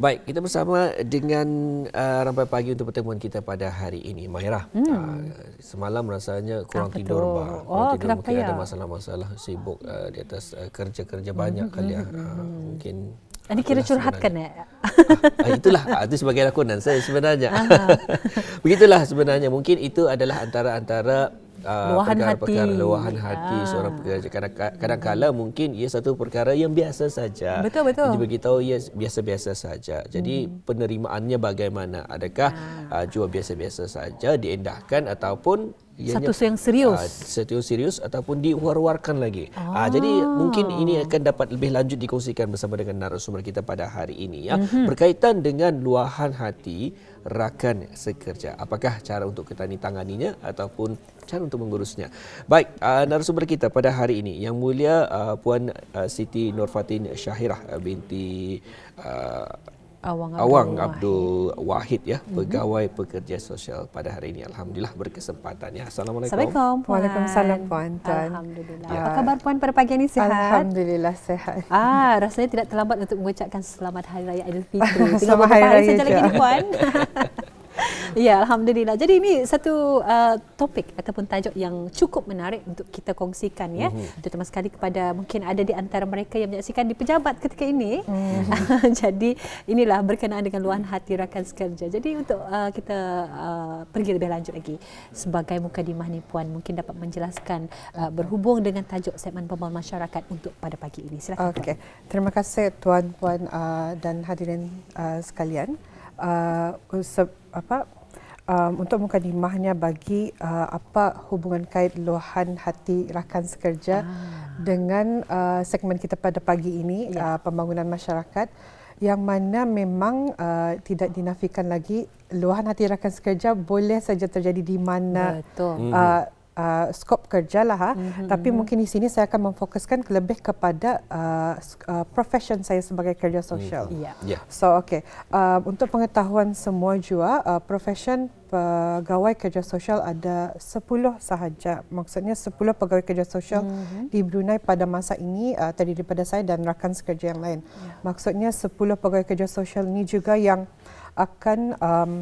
Baik, kita bersama dengan uh, Rampai Pagi untuk pertemuan kita pada hari ini. Mahira, hmm. uh, semalam rasanya kurang ah, tidur. Bah. Oh, kurang tidur mungkin ya? ada masalah-masalah. Sibuk uh, di atas uh, kerja-kerja banyak hmm. kali. Uh, hmm. Mungkin... Ini kira curhatkan ya? Ah, itulah, ah, itu sebagai lakonan saya sebenarnya. Begitulah sebenarnya. Mungkin itu adalah antara-antara Ah, luahan hati luahan hati ah. seorang pekerja kadang-kadang kala mungkin ia satu perkara yang biasa saja betul betul dia beritahu ia biasa-biasa saja jadi hmm. penerimaannya bagaimana adakah ha. uh, jual biasa-biasa saja diendahkan ataupun Ianya, satu yang serius. Uh, satu yang serius ataupun diwar-warkan lagi. Ah. Uh, jadi mungkin ini akan dapat lebih lanjut dikongsikan bersama dengan narasumber kita pada hari ini. Ya. Mm-hmm. Berkaitan dengan luahan hati rakan sekerja. Apakah cara untuk kita ini tanganinya ataupun Kacar untuk mengurusnya. Baik, uh, narasumber kita pada hari ini yang mulia uh, Puan uh, Siti Norfatin Syahirah uh, binti uh, Awang Abdul, Awang Abdul Wahid, ya mm-hmm. pegawai pekerja sosial pada hari ini alhamdulillah berkesempatan ya. Assalamualaikum. Assalamualaikum. Puan. Waalaikumsalam puan. Tuan. Alhamdulillah. Ya. Apa khabar puan pada pagi ini sihat? Alhamdulillah sihat. Ah rasanya tidak terlambat untuk mengucapkan selamat hari raya Aidilfitri. selamat hari raya. Saja lagi ni puan. Ya, alhamdulillah. Jadi ini satu uh, topik ataupun tajuk yang cukup menarik untuk kita kongsikan ya. Mm-hmm. Terutama sekali kepada mungkin ada di antara mereka yang menyaksikan di pejabat ketika ini. Mm-hmm. Jadi inilah berkenaan dengan luahan hati rakan sekerja. Jadi untuk uh, kita uh, pergi lebih lanjut lagi sebagai muka di ni puan mungkin dapat menjelaskan uh, berhubung dengan tajuk segmen pembangunan masyarakat untuk pada pagi ini. Silakan. Okey. Terima kasih tuan Puan uh, dan hadirin uh, sekalian. Uh, apa um, untuk mukadimahnya bagi uh, apa hubungan kait luahan hati rakan sekerja ah. dengan uh, segmen kita pada pagi ini ya. uh, pembangunan masyarakat yang mana memang uh, tidak dinafikan lagi luahan hati rakan sekerja boleh saja terjadi di mana Betul. Hmm. Uh, hmm uh, skop kerja lah, mm-hmm. tapi mhm. mungkin di sini saya akan memfokuskan lebih kepada uh, uh, profession saya sebagai kerja sosial. Mm-hmm. Yeah. Yeah. So okay, uh, untuk pengetahuan semua juga, uh, profession pegawai kerja sosial ada 10 sahaja. Maksudnya 10 pegawai kerja sosial mm-hmm. di Brunei pada masa ini uh, terdiri daripada saya dan rakan sekerja yang lain. Yeah. Maksudnya 10 pegawai kerja sosial ini juga yang akan um,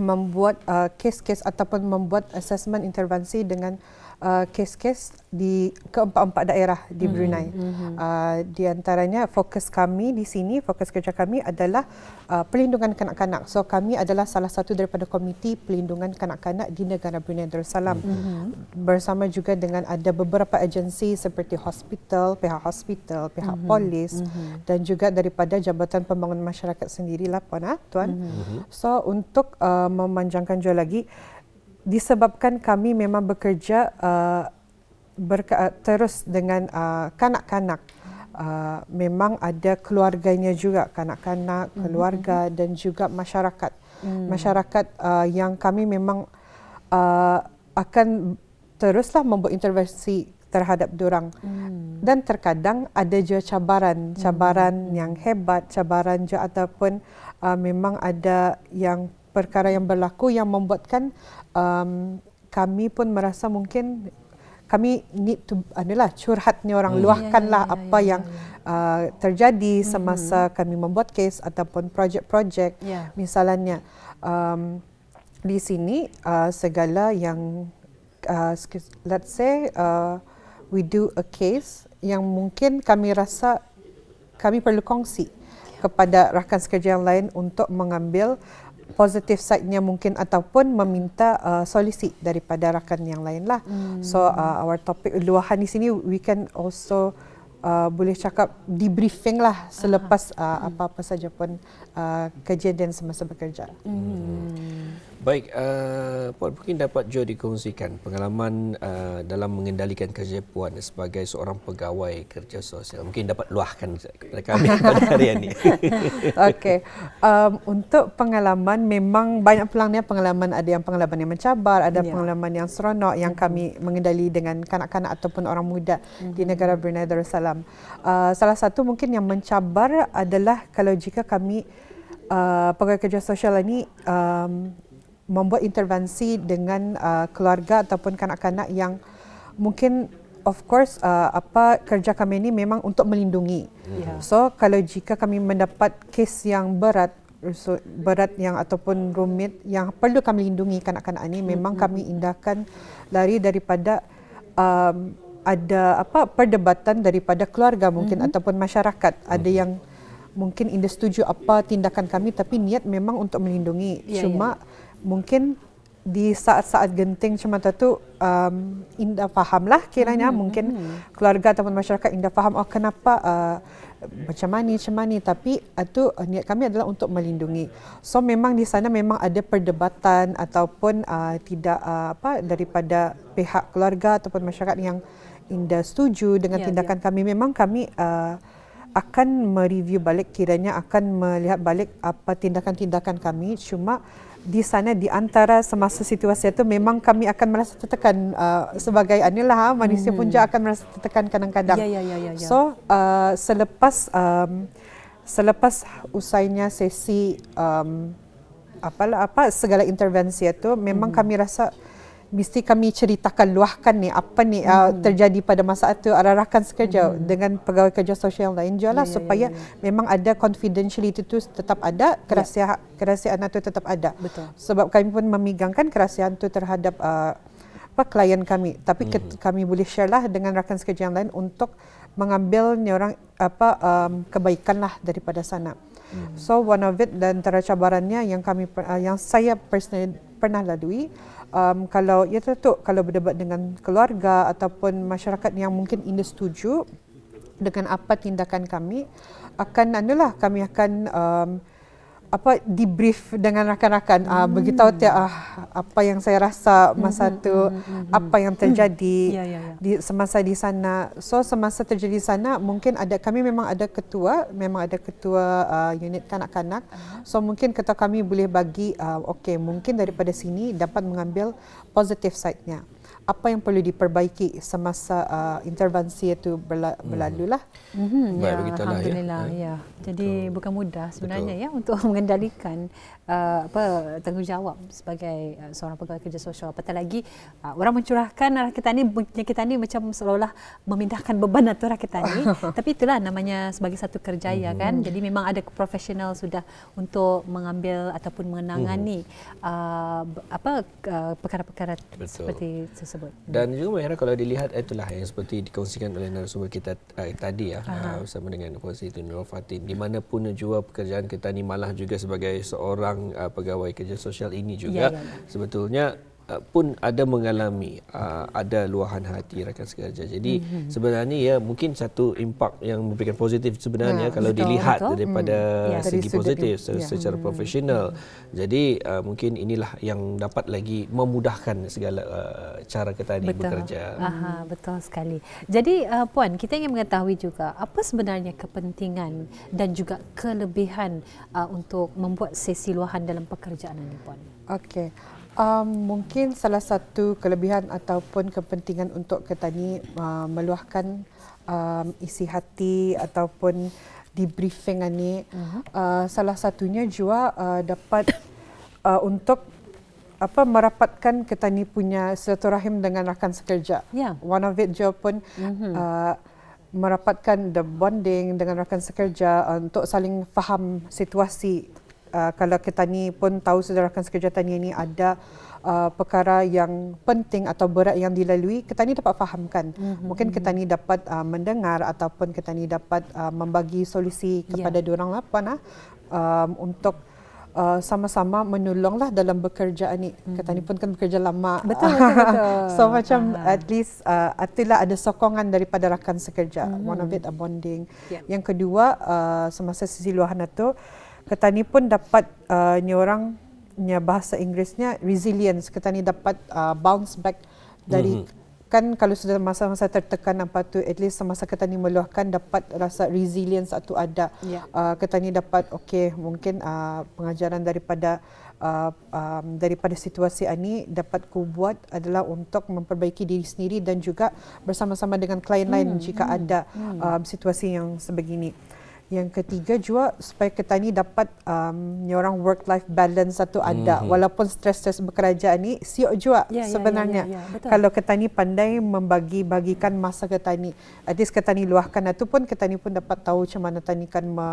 membuat uh, kes-kes ataupun membuat asesmen intervensi dengan Uh, kes-kes uh, di keempat-empat daerah di hmm. Brunei. Hmm. Uh, di antaranya fokus kami di sini, fokus kerja kami adalah uh, pelindungan kanak-kanak. So kami adalah salah satu daripada komiti pelindungan kanak-kanak di negara Brunei Darussalam. Hmm, hmm. Bersama juga dengan ada beberapa agensi seperti hospital, pihak hospital, pihak hmm. polis hmm. dan juga daripada Jabatan Pembangunan Masyarakat sendirilah Puan, ha, Tuan. Hmm. hmm. So untuk uh, memanjangkan jauh lagi, disebabkan kami memang bekerja uh, berka- terus dengan uh, kanak-kanak. Uh, memang ada keluarganya juga kanak-kanak, hmm. keluarga mm-hmm. dan juga masyarakat. Mm. Masyarakat uh, yang kami memang uh, akan teruslah membuat intervensi terhadap orang. Mm. Dan terkadang ada juga cabaran, cabaran hmm yang hebat, cabaran juga ataupun uh, memang ada yang perkara yang berlaku yang membuatkan um, kami pun merasa mungkin kami need to adalah curhat ni orang hmm. luahkanlah ya, ya, ya, apa ya, ya, ya. yang uh, terjadi hmm. semasa kami membuat kes ataupun projek-projek ya. misalnya um, di sini uh, segala yang uh, let's say uh, we do a case yang mungkin kami rasa kami perlu kongsi kepada rakan sekerja yang lain untuk mengambil Positif side-nya mungkin ataupun meminta uh, solicit daripada rakan yang lain lah. Hmm. So uh, our topic luahan di sini we can also uh, boleh cakap debriefing lah selepas ah. uh, apa-apa saja pun Uh, kejadian semasa bekerja. Hmm. Baik, uh, Puan mungkin dapat juga dikongsikan pengalaman uh, dalam mengendalikan kerja Puan sebagai seorang pegawai kerja sosial. Mungkin dapat luahkan kepada kami pada hari ini. Okay um, untuk pengalaman memang banyak pelangnya pengalaman ada yang pengalaman yang mencabar, ada ya. pengalaman yang seronok yang kami hmm. mengendali dengan kanak-kanak ataupun orang muda hmm. di negara Brunei Darussalam. Uh, salah satu mungkin yang mencabar adalah kalau jika kami Uh, pegawai kerja sosial ini um, membuat intervensi dengan uh, keluarga ataupun kanak-kanak yang mungkin of course uh, apa kerja kami ini memang untuk melindungi. Yeah. So kalau jika kami mendapat kes yang berat berat yang ataupun rumit yang perlu kami lindungi kanak-kanak ini memang kami mm-hmm. indahkan dari daripada um, ada apa perdebatan daripada keluarga mungkin hmm ataupun masyarakat ada mm-hmm. yang mungkin indah setuju apa tindakan kami tapi niat memang untuk melindungi yeah, ya. cuma yeah. mungkin di saat-saat genting cuma tu um, indah fahamlah kiranya hmm mungkin hmm keluarga ataupun masyarakat indah faham oh kenapa uh, macam mana macam mana tapi itu uh, uh, niat kami adalah untuk melindungi so memang di sana memang ada perdebatan ataupun uh, tidak uh, apa daripada pihak keluarga ataupun masyarakat yang indah setuju dengan yeah, ya. tindakan yeah. kami memang kami uh, akan mereview balik kiranya akan melihat balik apa tindakan-tindakan kami cuma di sana di antara semasa situasi itu memang kami akan merasa tertekan uh, sebagai anilah ah, manusia hmm. punca akan merasa tertekan kadang-kadang. Ya, ya, ya, ya, ya. So uh, selepas um, selepas usainya sesi um, apalah apa segala intervensi itu memang hmm. kami rasa mesti kami ceritakan luahkan ni apa ni uh, hmm. uh, terjadi pada masa itu arahkan sekerja hmm. dengan pegawai kerja sosial lain jelah yeah, ya, supaya yeah, yeah. memang ada confidentiality itu tetap ada ya. kerahsia yeah. kerahsiaan itu tetap ada Betul. sebab kami pun memegangkan kerahsiaan itu terhadap uh, apa klien kami tapi hmm. kami boleh share lah dengan rakan sekerja yang lain untuk mengambil ni orang apa um, kebaikan lah daripada sana. Hmm. So one of it dan antara cabarannya yang kami uh, yang saya personally pernah lalui um, kalau ya tentu kalau berdebat dengan keluarga ataupun masyarakat yang mungkin tidak setuju dengan apa tindakan kami akan anulah kami akan um, apa di brief dengan rakan-rakan ah, hmm. uh, beritahu tiap uh, apa yang saya rasa masa hmm. tu hmm. hmm, hmm, hmm. apa yang terjadi hmm. yeah, yeah, yeah. di semasa di sana so semasa terjadi sana mungkin ada kami memang ada ketua memang ada ketua uh, unit kanak-kanak so mungkin ketua kami boleh bagi uh, okey mungkin daripada sini dapat mengambil positif side-nya apa yang perlu diperbaiki semasa uh, intervensi itu berla- mhm. Mhm. Ya, lah? Mm-hmm. Ya, Baik, Alhamdulillah. Ya. Ya. Jadi Betul. bukan mudah sebenarnya Betul. ya untuk mengendalikan uh, apa tanggungjawab sebagai uh, seorang pegawai kerja sosial Apatah lagi uh, orang mencurahkan rakyat ini rakitan ini macam seolah-olah memindahkan beban atau rakyat ini. tapi itulah namanya sebagai satu kerjaya mm-hmm. kan jadi memang ada profesional sudah untuk mengambil ataupun menangani mm-hmm. uh, apa uh, perkara-perkara Betul. seperti tersebut dan juga Mahira kalau dilihat itulah yang seperti dikongsikan oleh narasumber kita uh, tadi ya uh-huh. uh, bersama dengan Puan Siti Nurul Fatin di mana pun jua pekerjaan kita ni malah juga sebagai seorang seorang uh, pegawai kerja sosial ini juga ya, ya. ya. sebetulnya Uh, pun ada mengalami uh, ada luahan hati rakan sekerja. Jadi mm-hmm. sebenarnya ya mungkin satu impak yang memberikan positif sebenarnya yeah, kalau betul, dilihat betul. daripada mm. yeah, segi positif yeah. secara mm. profesional. Mm. Jadi uh, mungkin inilah yang dapat lagi memudahkan segala uh, cara kita ini betul. bekerja. Aha, betul sekali. Jadi uh, puan kita ingin mengetahui juga apa sebenarnya kepentingan dan juga kelebihan uh, untuk membuat sesi luahan dalam pekerjaan ini puan. Okey. Um, mungkin salah satu kelebihan ataupun kepentingan untuk ketani uh, meluahkan um, isi hati ataupun di briefing ini uh-huh. Mhm. uh, salah satunya juga uh, dapat uh, untuk apa merapatkan ketani punya silaturahim dengan rakan sekerja. Yeah. One of it juga pun uh-huh. uh, merapatkan the bonding dengan rakan sekerja uh, untuk saling faham situasi Ah, kalau kita ni pun tahu sederhakan sekerja tani ini ada Uh, perkara yang penting atau berat yang dilalui kita ni dapat fahamkan mm-hmm. mungkin kita mhm. ni dapat uh, mendengar ataupun kita ni dapat uh, membagi solusi kepada yeah. diorang lah puan ah um, untuk Uh, sama-sama menolonglah dalam bekerja ini. Mm-hmm. Kata ni mhm. pun kan bekerja lama. Betul, betul, betul. so macam uh-huh. at least uh, atilah ada sokongan daripada rakan sekerja. Mm-hmm. One of it mhm. a bonding. Yeah. Yang kedua, uh, semasa sisi luahan itu. Ketani pun dapat uh, ni orang nya bahasa Inggerisnya resilience. Ketani dapat uh, bounce back dari mm-hmm. kan kalau sudah masa-masa tertekan apa tu at least semasa ketani meluahkan dapat rasa resilience atau ada yeah. uh, ketani dapat okay mungkin uh, pengajaran daripada Uh, um, daripada situasi ini dapat ku buat adalah untuk memperbaiki diri sendiri dan juga bersama-sama dengan klien hmm, lain jika hmm, ada hmm. Um, situasi yang sebegini. Yang ketiga juga supaya kita ni dapat um, orang work life balance satu ada mm-hmm. walaupun stres-stres bekerja ni siok juga yeah, ya, ya, ya, sebenarnya. Yeah, yeah, yeah, yeah. Kalau kita ni pandai membagi-bagikan masa kita ni, at least kita ni luahkan itu pun kita ni pun dapat tahu cuma mana kita ni kan me,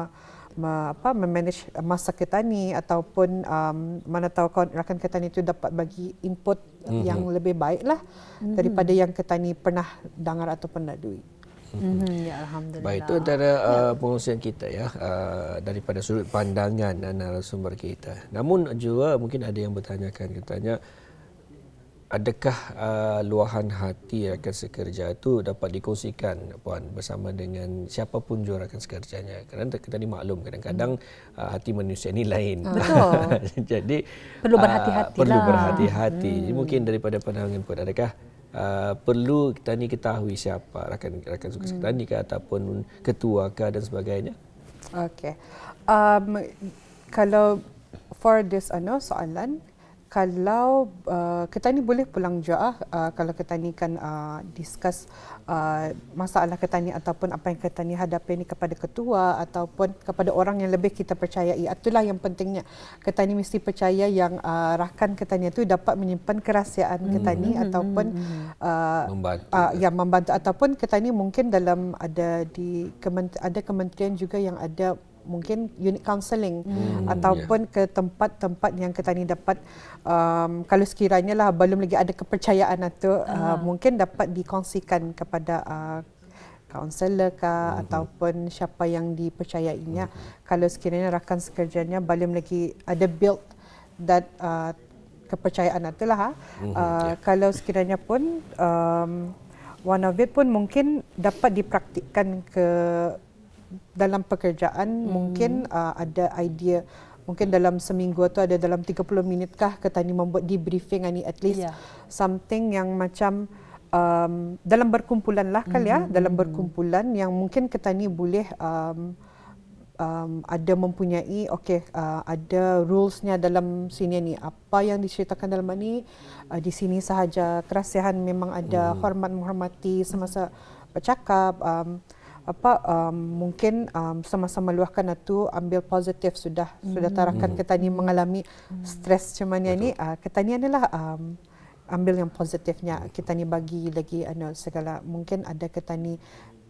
me, apa memanage masa kita ni ataupun um, mana tahu kawan rakan kita ni tu dapat bagi input mm-hmm. yang lebih baik lah mm-hmm. daripada yang kita ni pernah dengar atau pernah duit. Mhm. Mhm, ya, Baik, itu antara ya. uh, pengurusan kita ya uh, daripada sudut pandangan dan narasumber kita. Namun juga mungkin ada yang bertanyakan, katanya adakah uh, luahan hati rakan sekerja itu dapat dikongsikan puan bersama dengan siapapun juga rakan sekerjanya kerana kita ni maklum kadang-kadang mhm. uh, hati manusia ni lain betul jadi perlu berhati hati uh, perlu lah. berhati-hati hmm. mungkin daripada pandangan puan adakah uh, perlu kita ni ketahui siapa rakan-rakan suka sekitar ni ke ataupun ketua ke dan sebagainya. Okay, Um, kalau for this ano soalan, kalau uh, ni boleh pulang jua ah. uh, kalau ni kan uh, discuss uh, masalah ni ataupun apa yang kita ni hadapi ni kepada ketua ataupun kepada orang yang lebih kita percayai itulah yang pentingnya kita ni mesti percaya yang uh, rakan ni itu dapat menyimpan kerahsiaan hmm. ni hmm. ataupun hmm. uh, membantu. Uh, yang membantu ataupun kita ni mungkin dalam ada di kementerian, ada kementerian juga yang ada mungkin unit counselling hmm, ya. ataupun yeah. ke tempat-tempat yang kita ni dapat um, kalau sekiranya lah belum lagi ada kepercayaan atau uh, ah. mungkin dapat dikongsikan kepada kaunselor uh, kah mm-hmm. ataupun siapa yang dipercayainya mm-hmm. kalau sekiranya rakan sekerjanya belum lagi ada build that uh, kepercayaan atau lah mm-hmm. uh, hmm, yeah. Uh, kalau sekiranya pun um, one of it pun mungkin dapat dipraktikkan ke dalam pekerjaan hmm. mungkin uh, ada idea mungkin dalam seminggu atau ada dalam 30 minit kah kita ni membuat debriefing ani at least yeah. something yang macam um, dalam berkumpulan lah kali mm-hmm. ya hmm. dalam hmm. berkumpulan yang mungkin kita ni boleh um, um, ada mempunyai okey uh, ada rulesnya dalam sini ni apa yang diceritakan dalam ni uh, di sini sahaja kerasihan memang ada mm. hormat menghormati semasa bercakap um, apa um, mungkin um, sama-sama luahkan atau ambil positif sudah mm. sudah hmm. tarakan mm. Hmm. ni mengalami mm. stres cuman ni uh, ni adalah um, ambil yang positifnya kita ni bagi lagi ano segala mungkin ada ketani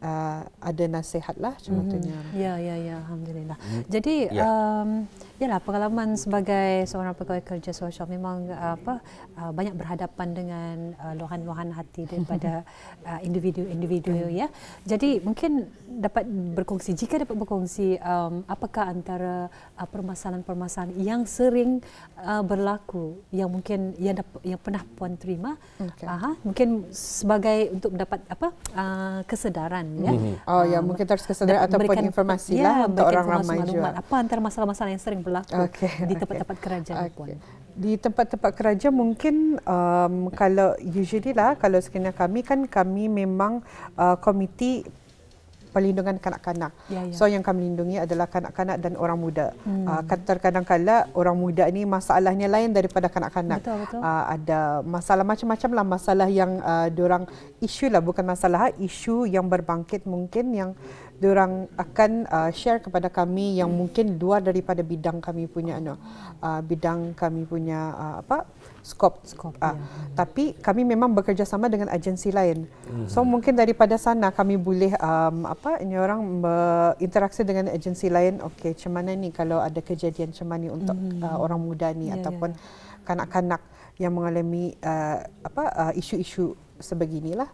uh, ada nasihat lah cuma mm. ya ya ya alhamdulillah mm. jadi yeah. um, Yalah pengalaman sebagai seorang pegawai kerja sosial memang apa uh, banyak berhadapan dengan uh, luahan-luahan hati daripada uh, individu-individu ya. Jadi mungkin dapat berkongsi jika dapat berkongsi um, apakah antara uh, permasalahan-permasalahan yang sering uh, berlaku yang mungkin yang, dap- yang pernah puan terima. Okay. Aha, mungkin sebagai untuk dapat apa uh, kesedaran ya. Mm-hmm. Oh ya um, mungkin terus kesedaran ataupun informasi ya, lah untuk orang ramai juga. Apa antara masalah-masalah yang sering berlaku berlaku okay. di tempat-tempat kerajaan okay. pun. Di tempat-tempat keraja mungkin um, kalau usually lah kalau sekiranya kami kan kami memang uh, komiti perlindungan kanak-kanak. Ya, ya. So yang kami lindungi adalah kanak-kanak dan orang muda. Hmm. Uh, terkadang kala orang muda ni masalahnya lain daripada kanak-kanak. Uh, ada masalah macam-macam lah masalah yang uh, diorang isu lah bukan masalah isu yang berbangkit mungkin yang diorang akan uh, share kepada kami yang hmm. mungkin luar daripada bidang kami punya oh. uh, bidang kami punya uh, apa skop skop ah ya. tapi kami memang bekerjasama dengan agensi lain hmm. so mungkin daripada sana kami boleh um, apa ini orang berinteraksi dengan agensi lain okey macam mana ni kalau ada kejadian macam mana ni untuk mm-hmm. uh, orang muda ni ya, ataupun ya. kanak-kanak yang mengalami uh, apa uh, isu-isu sebeginilah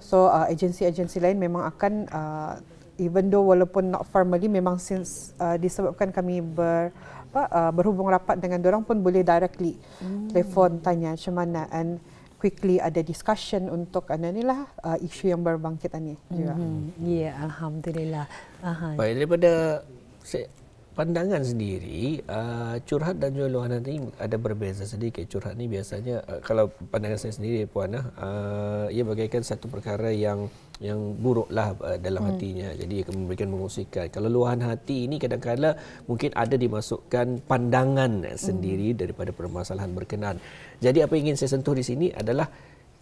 so uh, agensi-agensi lain memang akan uh, even though walaupun not formally memang since uh, disebabkan kami ber apa uh, berhubung rapat dengan orang pun boleh directly hmm. telefon tanya macam mana and quickly ada discussion untuk anda ni lah uh, isu yang berbangkit ani Mm-hmm. Ya, hmm. yeah, alhamdulillah. Uh-huh. Baik daripada pandangan sendiri uh, curhat dan jual luar nanti ada berbeza sedikit curhat ni biasanya uh, kalau pandangan saya sendiri puan ah, uh, ia bagaikan satu perkara yang yang buruklah uh, dalam hmm. hatinya jadi ia memberikan mengusikan kalau luahan hati ini kadang-kadang mungkin ada dimasukkan pandangan sendiri hmm. daripada permasalahan berkenaan jadi apa yang ingin saya sentuh di sini adalah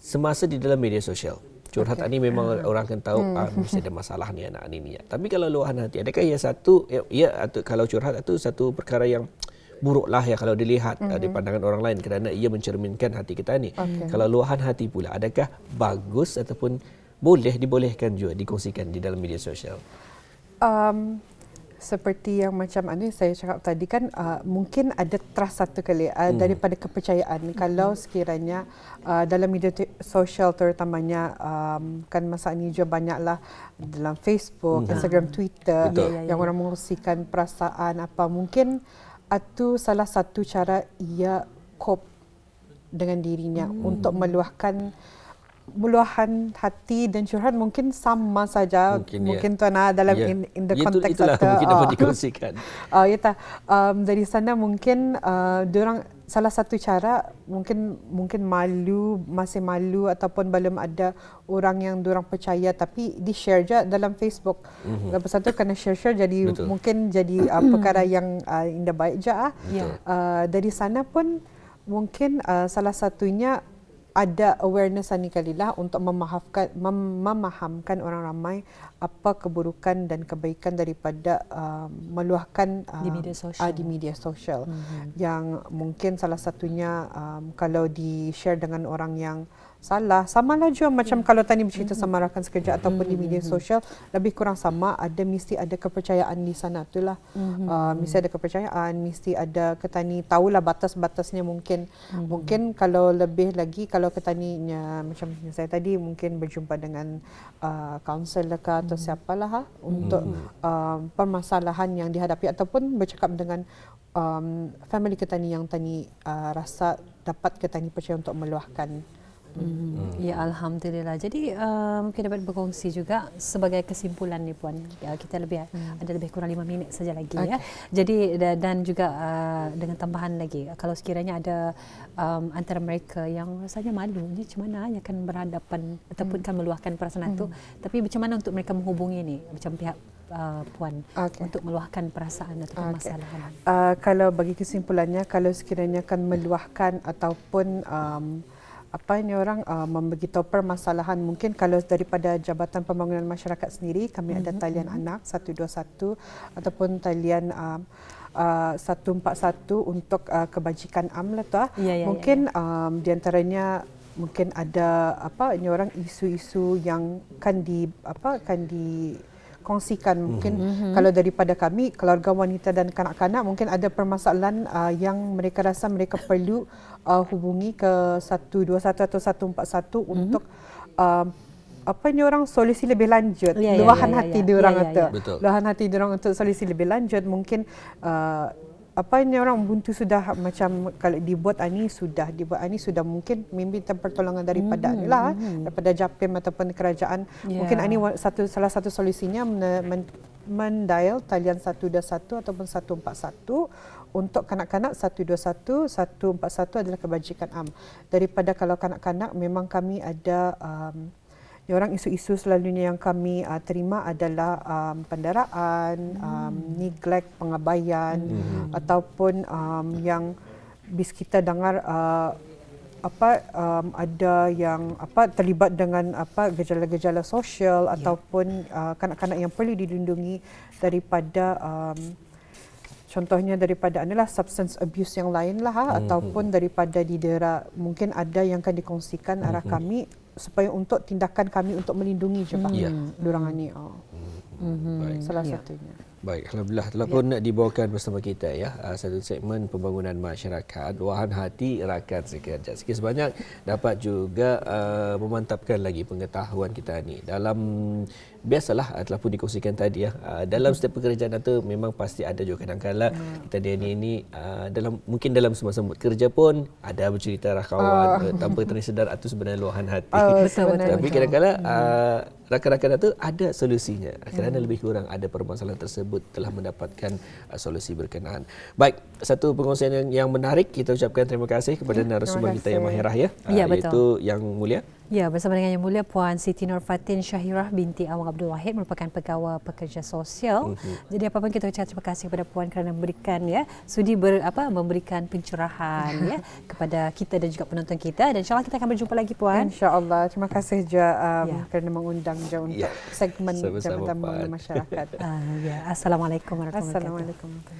semasa di dalam media sosial curhat okay. ni memang uh. orang akan tahu hmm. ah mesti ada masalah ni anak ni ni. Tapi kalau luahan hati adakah ia satu ya, ya atau kalau curhat itu satu perkara yang buruklah ya kalau dilihat mm-hmm. Ah, dari pandangan orang lain kerana ia mencerminkan hati kita ni. Okay. Kalau luahan hati pula adakah bagus ataupun boleh dibolehkan juga dikongsikan di dalam media sosial? Um, seperti yang macam anu saya cakap tadi kan uh, mungkin ada trust satu kali uh, hmm. daripada kepercayaan hmm. kalau sekiranya uh, dalam media t- sosial terutamanya um, kan masa ini juga banyaklah dalam Facebook, hmm. Instagram, ah. Twitter Betul. Ya, ya, ya, yang orang mengusikan perasaan apa mungkin itu salah satu cara ia cope dengan dirinya hmm. untuk meluahkan luahan hati dan curhat mungkin sama saja mungkin, ya. mungkin ya. tuan ah, dalam ya. in, in the context itu, itulah atau, mungkin dapat uh, dikongsikan uh, ya tak um, dari sana mungkin uh, orang salah satu cara mungkin mungkin malu masih malu ataupun belum ada orang yang orang percaya tapi di share je dalam Facebook mm-hmm. lepas itu kena share share jadi Betul. mungkin jadi uh, perkara yang uh, indah baik je ah. Uh, dari sana pun mungkin uh, salah satunya ada awareness kali lah untuk memahamkan mem- memahamkan orang ramai apa keburukan dan kebaikan daripada uh, meluahkan uh, di media ah, sosial, uh, di media sosial. Mm-hmm. yang mungkin salah satunya um, kalau di share dengan orang yang salah sama lah juga macam yeah. Hmm. kalau tadi bercerita hmm sama rakan sekerja hmm. ataupun di media hmm. sosial lebih kurang sama ada mesti ada kepercayaan di sana itulah mm-hmm. uh, mesti ada kepercayaan mesti ada ketani tahulah batas-batasnya mungkin hmm mungkin kalau lebih lagi kalau ketaninya macam saya tadi mungkin berjumpa dengan kaunsel ah, uh, hmm atau siapalah ha, untuk hmm uh, permasalahan yang dihadapi ataupun bercakap dengan um, family ketani yang tani uh, rasa dapat ketani percaya untuk meluahkan hmm Ya alhamdulillah. Jadi uh, mungkin dapat berkongsi juga sebagai kesimpulan ni puan. Ya kita lebih mm. ada lebih kurang lima minit saja lagi okay. ya. Jadi dan juga uh, dengan tambahan lagi kalau sekiranya ada um, antara mereka yang rasanya malu ni macam mana yang akan berhadapan mm. ataupun hmm. akan meluahkan perasaan itu. tu hmm. tapi macam mana untuk mereka menghubungi ni macam pihak Uh, puan okay. untuk meluahkan perasaan atau okay. masalah. Uh, kalau bagi kesimpulannya kalau sekiranya akan meluahkan ataupun um, apa ini orang uh, memberi tahu permasalahan mungkin kalau daripada Jabatan Pembangunan Masyarakat sendiri kami mm-hmm. ada mhm, talian mm-hmm. anak 121 ataupun talian um, uh, 141 untuk uh, kebajikan am lah tu Yeah, yeah, ya, ya, mungkin yeah, yeah. Um, di antaranya mungkin ada apa ini orang isu-isu yang kan di apa kan di kongsikan mhm. mungkin mm-hmm. kalau daripada kami keluarga wanita dan kanak-kanak mungkin ada permasalahan uh, yang mereka rasa mereka perlu uh, hubungi ke 121 atau 141 mm-hmm. untuk uh, apa ni orang solusi lebih lanjut yeah, ya, luahan yeah, yeah, hati yeah, yeah. diorang yeah, yeah, yeah. Ya. atau luahan hati diorang untuk solusi lebih lanjut mungkin uh, apa ni orang buntu sudah macam kalau dibuat ani sudah dibuat ani sudah mungkin meminta pertolongan daripada mm-hmm. lah daripada JAPIM ataupun kerajaan yeah. mungkin ani satu salah satu solusinya men, men, mendial talian 121 ataupun 141 untuk kanak-kanak 121 141 adalah kebajikan am daripada kalau kanak-kanak memang kami ada um, orang isu-isu selalunya yang kami uh, terima adalah um, penderaan, ah, hmm. um, neglect, pengabaian hmm. ataupun um, yang bis kita dengar uh, apa um, ada yang apa terlibat dengan apa gejala-gejala sosial yeah. ataupun uh, kanak-kanak yang perlu dilindungi daripada um, Contohnya daripada adalah substance abuse yang lainlah, mm-hmm. ataupun hmm. daripada di daerah mungkin ada yang akan dikongsikan arah mm-hmm. kami supaya untuk tindakan kami untuk melindungi je pak. Mm-hmm. Ya. Durangan ni. Oh. Mm-hmm. Mm-hmm. Baik. Salah ya. satunya. Baik, alhamdulillah telah ya. pun ya. dibawakan bersama kita ya ah, satu segmen pembangunan masyarakat wahan hati rakan sekerja. Sekian sebanyak dapat juga uh, memantapkan lagi pengetahuan kita ni. Dalam biasalah ah, telah pun dikongsikan tadi ya. Uh, dalam setiap pekerjaan itu memang pasti ada juga kadang-kadang ya. kita dia ni ini uh, dalam mungkin dalam semasa kerja pun ada bercerita rakawan uh. uh, eh, tanpa tersedar atau sebenarnya luahan hati. Uh, Tapi kadang-kadang rakan-rakan itu ada solusinya. Kerana lebih kurang ada permasalahan tersebut telah mendapatkan uh, solusi berkenaan. Baik, satu pengusian yang, yang menarik kita ucapkan terima kasih kepada ya, narasumber kita yang mahirah ya, ya uh, iaitu yang mulia Ya, bersama dengan Yang Mulia Puan Siti Nurfatin Syahirah binti Awang Abdul Wahid merupakan pegawai pekerja sosial. Mm-hmm. Jadi apa pun kita ucapkan terima kasih kepada puan kerana memberikan ya sudi ber, apa memberikan pencerahan ya kepada kita dan juga penonton kita dan insyaallah kita akan berjumpa lagi puan. Insya Allah. Terima kasih juga um, ya. kerana mengundang juga untuk ya. segmen jabatan masyarakat. uh, ya. Assalamualaikum warahmatullahi wabarakatuh. Assalamualaikum.